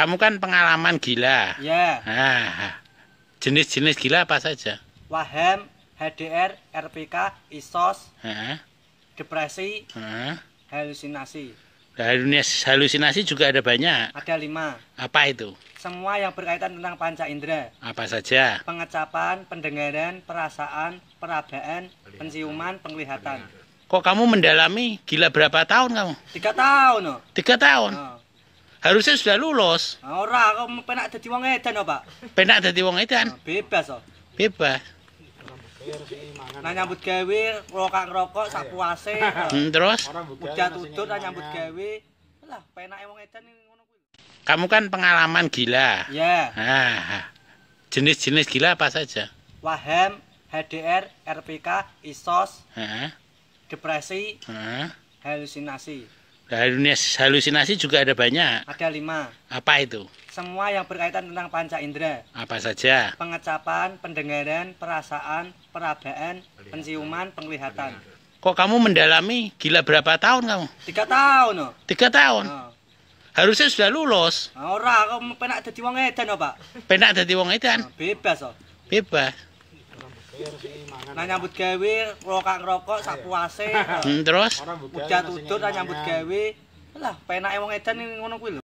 Kamu kan pengalaman gila. Ya. Nah, jenis-jenis gila apa saja? Waham, HDR, RPK, ISOS, ha? depresi, ha? halusinasi. Halusinasi, halusinasi juga ada banyak. Ada lima. Apa itu? Semua yang berkaitan tentang panca indera. Apa saja? Pengecapan, pendengaran, perasaan, perabaan, penciuman, penglihatan. Kok kamu mendalami gila berapa tahun kamu? Tiga tahun. Oh. Tiga tahun? Oh harusnya sudah lulus. Ah, ora, aku penak dadi wong edan apa? Oh, penak dadi wong edan. Ah, bebas oh. Bebas. Nah nyambut gawe rokok ngerokok sak puase. Hmm, terus udah tutur, nah nyambut gawe. Lah penak wong edan ngono kuwi. Kamu kan pengalaman gila. Iya. Nah, jenis-jenis gila apa saja? Waham, HDR, RPK, ISOS, Heeh. depresi, Heeh. halusinasi dunia halusinasi juga ada banyak. Ada lima. Apa itu? Semua yang berkaitan tentang panca indera. Apa saja? Pengecapan, pendengaran, perasaan, perabaan, penciuman, penglihatan. Kok kamu mendalami? Gila berapa tahun kamu? Tiga tahun. No. Oh. Tiga tahun. No. Oh. Harusnya sudah lulus. Orang, kamu penak jadi wong edan, no, oh, Pak. Penak jadi wong edan. Bebas, oh. Bebas. Nah nyambut gawe, rokok ngerokok, sapu AC. Hmm, terus? Hujat tutur, nyambut gawe. Lah, penak emang edan ini ngono kuih